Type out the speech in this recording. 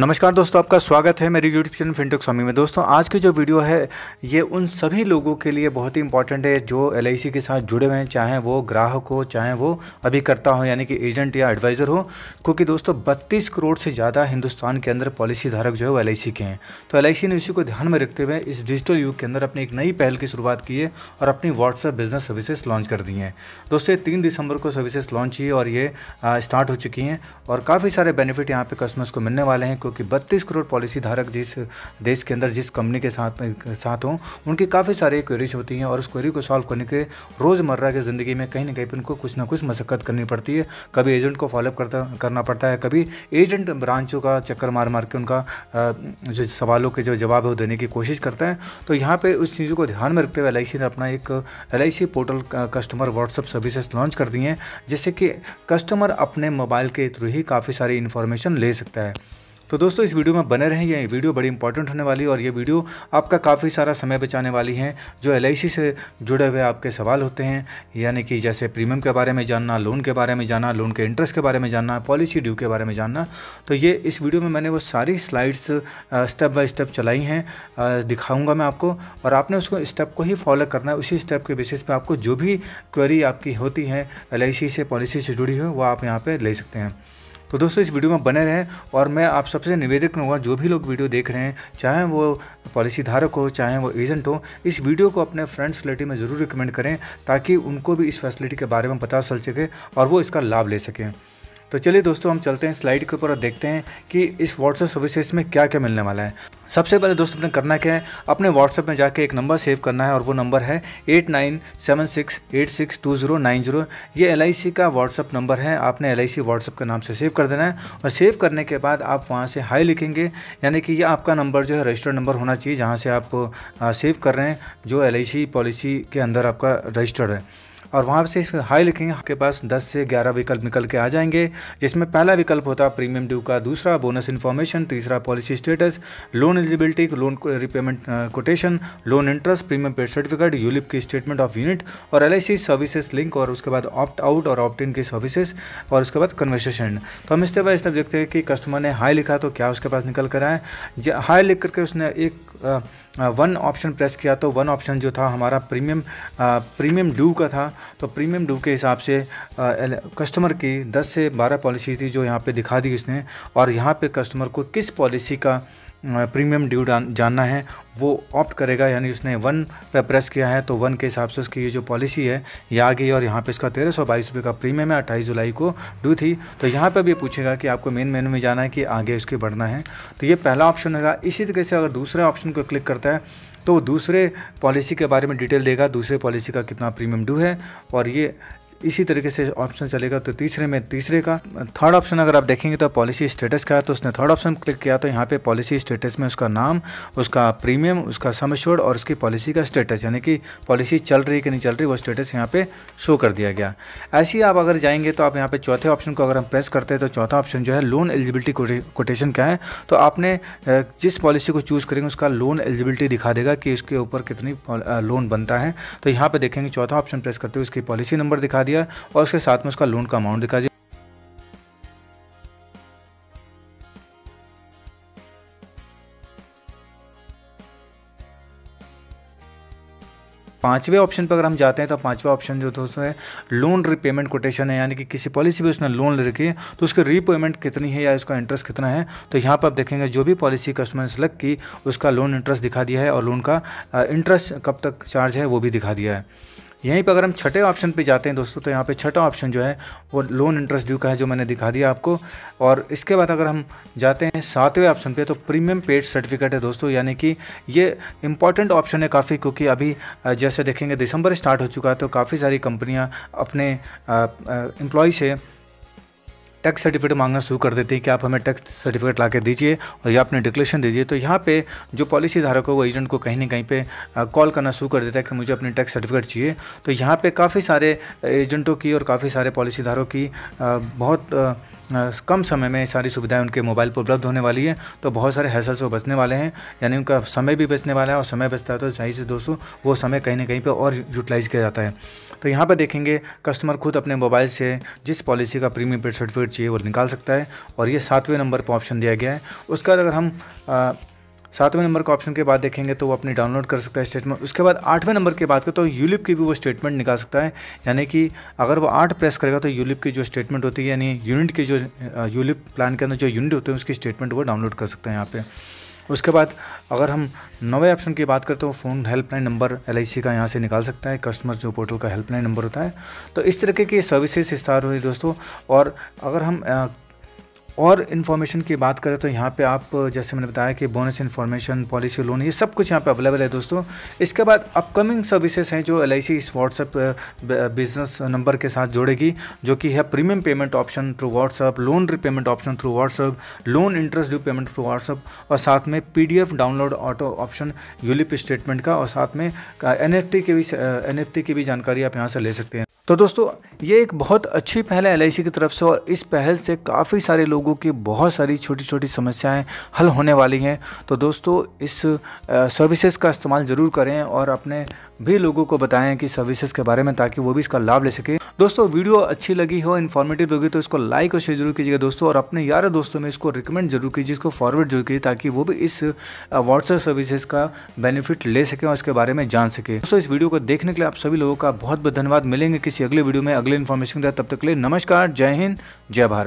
नमस्कार दोस्तों आपका स्वागत है मेरी यूट्यूब चैनल फिनटेक स्वामी में दोस्तों आज की जो वीडियो है ये उन सभी लोगों के लिए बहुत ही इंपॉर्टेंट है जो एल के साथ जुड़े हुए हैं चाहे वो ग्राहक हो चाहे वो अभिकर्ता हो यानी कि एजेंट या एडवाइज़र हो क्योंकि दोस्तों बत्तीस करोड़ से ज़्यादा हिंदुस्तान के अंदर पॉलिसी धारक जो है वो एल के हैं तो एल ने इसी को ध्यान में रखते हुए इस डिजिटल युग के अंदर अपनी एक नई पहल की शुरुआत की है और अपनी व्हाट्सअप बिजनेस सर्विसेज लॉन्च कर दी हैं दोस्तों ये तीन दिसंबर को सर्विसेज लॉन्च हुई और ये स्टार्ट हो चुकी हैं और काफ़ी सारे बेनिफिट यहाँ पर कस्टमर्स को मिलने वाले हैं को कि 32 करोड़ पॉलिसी धारक जिस देश के अंदर जिस कंपनी के साथ साथ हों उनकी काफ़ी सारी क्वेरीज होती हैं और उस क्वेरी को सॉल्व करने के रोज़मर्रा की ज़िंदगी में कहीं ना कहीं पर उनको कुछ ना कुछ मशक्क़त करनी पड़ती है कभी एजेंट को फॉलोअप करता करना पड़ता है कभी एजेंट ब्रांचों का चक्कर मार मार के उनका जो सवालों के जो जवाब है वो देने की कोशिश करता है तो यहाँ पर उस चीज़ों को ध्यान में रखते हुए एल ने अपना एक L portal customer WhatsApp services launch कर दी हैं जिससे कि कस्टमर अपने मोबाइल के थ्रू ही काफ़ी सारी इन्फॉर्मेशन ले सकता है तो दोस्तों इस वीडियो में बने रहें ये वीडियो बड़ी इंपॉर्टेंट होने वाली है और ये वीडियो आपका काफ़ी सारा समय बचाने वाली है जो एल से जुड़े हुए आपके सवाल होते हैं यानी कि जैसे प्रीमियम के बारे में जानना लोन के बारे में जानना लोन के इंटरेस्ट के बारे में जानना पॉलिसी ड्यू के बारे में जानना तो ये इस वीडियो में मैंने वो सारी स्लाइड्स स्टेप बाय स्टेप चलाई हैं दिखाऊंगा मैं आपको और आपने उसको स्टेप को ही फॉलो करना है उसी स्टेप के बेसिस पे आपको जो भी क्वेरी आपकी होती है एल से पॉलिसी से जुड़ी हो वो आप यहाँ पर ले सकते हैं तो दोस्तों इस वीडियो में बने रहें और मैं आप सबसे निवेदन करूँगा जो भी लोग वीडियो देख रहे हैं चाहे वो पॉलिसी धारक हो चाहे वो एजेंट हो इस वीडियो को अपने फ्रेंड्स रिलेटिव में ज़रूर रिकमेंड करें ताकि उनको भी इस फैसिलिटी के बारे में पता चल सके और वो इसका लाभ ले सकें तो चलिए दोस्तों हम चलते हैं स्लाइड के ऊपर और देखते हैं कि इस व्हाट्सएप सर्विसेज में क्या क्या मिलने वाला है सबसे पहले दोस्तों अपने करना क्या है अपने व्हाट्सएप में जाके एक नंबर सेव करना है और वो नंबर है eight nine seven six eight six two zero nine zero ये एल का व्हाट्सअप नंबर है आपने एल आई व्हाट्सएप के नाम से सेव कर देना है और सेव करने के बाद आप वहाँ से हाई लिखेंगे यानी कि ये आपका नंबर जो है रजिस्टर्ड नंबर होना चाहिए जहाँ से आप सेव कर रहे हैं जो एल पॉलिसी के अंदर आपका रजिस्टर्ड है और वहाँ से इस हाई लिखेंगे आपके पास 10 से 11 विकल्प निकल के आ जाएंगे जिसमें पहला विकल्प होता है प्रीमियम ड्यू का दूसरा बोनस इन्फॉर्मेशन तीसरा policy status loan eligibility loan repayment quotation loan interest premium paid certificate ULIP की स्टेटमेंट ऑफ यूनिट और एल सर्विसेज लिंक और उसके बाद ऑप्ट आउट और ऑप्ट इन की सर्विसेज और उसके बाद कन्वर्सेशन तो हम स्टेप बाय स्टेप देखते हैं कि कस्टमर ने हाई लिखा तो क्या उसके पास निकल कर आए हाई लिख करके उसने एक वन ऑप्शन प्रेस किया तो वन ऑप्शन जो था हमारा प्रीमियम प्रीमियम ड्यू का था तो प्रीमियम ड्यू के हिसाब से कस्टमर की 10 से 12 पॉलिसी थी जो यहाँ पे दिखा दी इसने और यहाँ पे कस्टमर को किस पॉलिसी का प्रीमियम ड्यू जानना है वो ऑप्ट करेगा यानी उसने वन पे प्रेस किया है तो वन के हिसाब से उसकी ये जो पॉलिसी है ये आ गई और यहाँ पे इसका तेरह सौ बाईस रुपये का प्रीमियम है अट्ठाईस जुलाई को ड्यू थी तो यहाँ पे भी पूछेगा कि आपको मेन मेनू में जाना है कि आगे उसके बढ़ना है तो ये पहला ऑप्शन होगा इसी तरीके से अगर दूसरे ऑप्शन को क्लिक करता है तो दूसरे पॉलिसी के बारे में डिटेल देगा दूसरे पॉलिसी का कितना प्रीमियम ड्यू है और ये इसी तरीके से ऑप्शन चलेगा तो तीसरे में तीसरे का थर्ड ऑप्शन अगर आप देखेंगे तो पॉलिसी स्टेटस का है तो उसने थर्ड ऑप्शन क्लिक किया तो यहाँ पे पॉलिसी स्टेटस में उसका नाम उसका प्रीमियम उसका समश्योर्ड और उसकी पॉलिसी का स्टेटस यानी कि पॉलिसी चल रही कि नहीं चल रही वो स्टेटस यहाँ पे शो कर दिया गया ऐसे ही आप अगर जाएंगे तो आप यहाँ पे चौथे ऑप्शन को अगर हम प्रेस करते हैं तो चौथा ऑप्शन जो है लोन एलिजिबिलिटी कोटेशन का है तो आपने जिस पॉलिसी को चूज़ करेंगे उसका लोन एलिजिबिलिटी दिखा देगा कि उसके ऊपर कितनी लोन बनता है तो यहाँ पर देखेंगे चौथा ऑप्शन प्रेस करते हुए उसकी पॉलिसी नंबर दिखा दिया और उसके साथ में उसका लोन का अमाउंट दिखा दिया पांचवे ऑप्शन पर अगर हम जाते हैं तो पांचवा ऑप्शन जो दोस्तों है लोन रीपेमेंट कोटेशन है यानी कि किसी पॉलिसी पे उसने लोन ले रखी है तो उसकी रीपेमेंट कितनी है या उसका इंटरेस्ट कितना है तो यहाँ पर आप देखेंगे जो भी पॉलिसी कस्टमर ने सेलेक्ट की उसका लोन इंटरेस्ट दिखा दिया है और लोन का इंटरेस्ट कब तक चार्ज है वो भी दिखा दिया है यहीं पर अगर हम छठे ऑप्शन पे जाते हैं दोस्तों तो यहाँ पे छठा ऑप्शन जो है वो लोन इंटरेस्ट ड्यू का है जो मैंने दिखा दिया आपको और इसके बाद अगर हम जाते हैं सातवें ऑप्शन पे तो प्रीमियम पेड सर्टिफिकेट है दोस्तों यानी कि ये इंपॉर्टेंट ऑप्शन है काफ़ी क्योंकि अभी जैसे देखेंगे दिसंबर स्टार्ट हो चुका है तो काफ़ी सारी कंपनियाँ अपने एम्प्लॉय से टैक्स सर्टिफिकेट मांगना शुरू कर देते हैं कि आप हमें टैक्स सर्टिफिकेट ला के दीजिए और या अपने डिक्लेरेशन दीजिए तो यहाँ पे जो पॉलिसी धारक हो वो एजेंट को कहीं ना कहीं पे कॉल करना शुरू कर देता है कि मुझे अपने टैक्स सर्टिफिकेट चाहिए तो यहाँ पे काफ़ी सारे एजेंटों की और काफ़ी सारे पॉलिसी धारकों की बहुत कम समय में सारी सुविधाएं उनके मोबाइल पर उपलब्ध होने वाली है तो बहुत सारे हैसल से बचने वाले हैं यानी उनका समय भी बचने वाला है और समय बचता है तो चाहिए से दोस्तों वो समय कहीं ना कहीं पर और यूटिलाइज़ किया जाता है तो यहाँ पर देखेंगे कस्टमर खुद अपने मोबाइल से जिस पॉलिसी का प्रीमियम पेड सर्टिफिकेट चाहिए वो निकाल सकता है और ये सातवें नंबर पर ऑप्शन दिया गया है उसका अगर हम सातवें नंबर के ऑप्शन के बाद देखेंगे तो वो अपनी डाउनलोड कर सकता है स्टेटमेंट उसके बाद आठवें नंबर की बात करें तो यूलिप की भी वो स्टेटमेंट निकाल सकता है यानी कि अगर वो आठ प्रेस करेगा तो यूलिप की जो स्टेटमेंट होती है यानी यूनिट की जो यूलिप प्लान के अंदर जो यूनिट होते हैं उसकी स्टेटमेंट वो डाउनलोड कर सकते हैं यहाँ पर उसके बाद अगर हम नवे ऑप्शन की बात करते हो फ़ोन हेल्पलाइन नंबर एल का यहाँ से निकाल सकता है कस्टमर जो पोर्टल का हेल्पलाइन नंबर होता है तो इस तरीके की सर्विसेज इस्तार हुई दोस्तों और अगर हम और इन्फॉर्मेशन की बात करें तो यहाँ पे आप जैसे मैंने बताया कि बोनस इन्फॉर्मेशन पॉलिसी लोन ये सब कुछ यहाँ पे अवेलेबल है दोस्तों इसके बाद अपकमिंग सर्विसेज हैं जो एल आई इस व्हाट्सएप बिजनेस नंबर के साथ जोड़ेगी जो कि है premium payment option through WhatsApp loan repayment option through WhatsApp loan interest due payment through WhatsApp और साथ में P download auto option ULIP statement का और साथ में एन की भी एन की भी जानकारी आप यहाँ से ले सकते हैं तो दोस्तों ये एक बहुत अच्छी पहल है एल की तरफ से और इस पहल से काफ़ी सारे लोगों की बहुत सारी छोटी छोटी समस्याएं हल होने वाली हैं तो दोस्तों इस सर्विसेज का इस्तेमाल ज़रूर करें और अपने भी लोगों को बताएं कि सर्विसेज के बारे में ताकि वो भी इसका लाभ ले सके दोस्तों वीडियो अच्छी लगी हो इन्फॉर्मेटिव लगी तो इसको लाइक और शेयर जरूर कीजिएगा दोस्तों और अपने यार दोस्तों में इसको रिकमेंड जरूर कीजिए इसको फॉरवर्ड जरूर कीजिए ताकि वो भी इस व्हाट्सएप सर्विसेज का बेनिफिट ले सकें और इसके बारे में जान सकें दोस्तों इस वीडियो को देखने के लिए आप सभी लोगों का बहुत बहुत धन्यवाद मिलेंगे किसी किसी अगले वीडियो में अगले इन्फॉर्मेशन के साथ तब तक के लिए नमस्कार जय हिंद जय भारत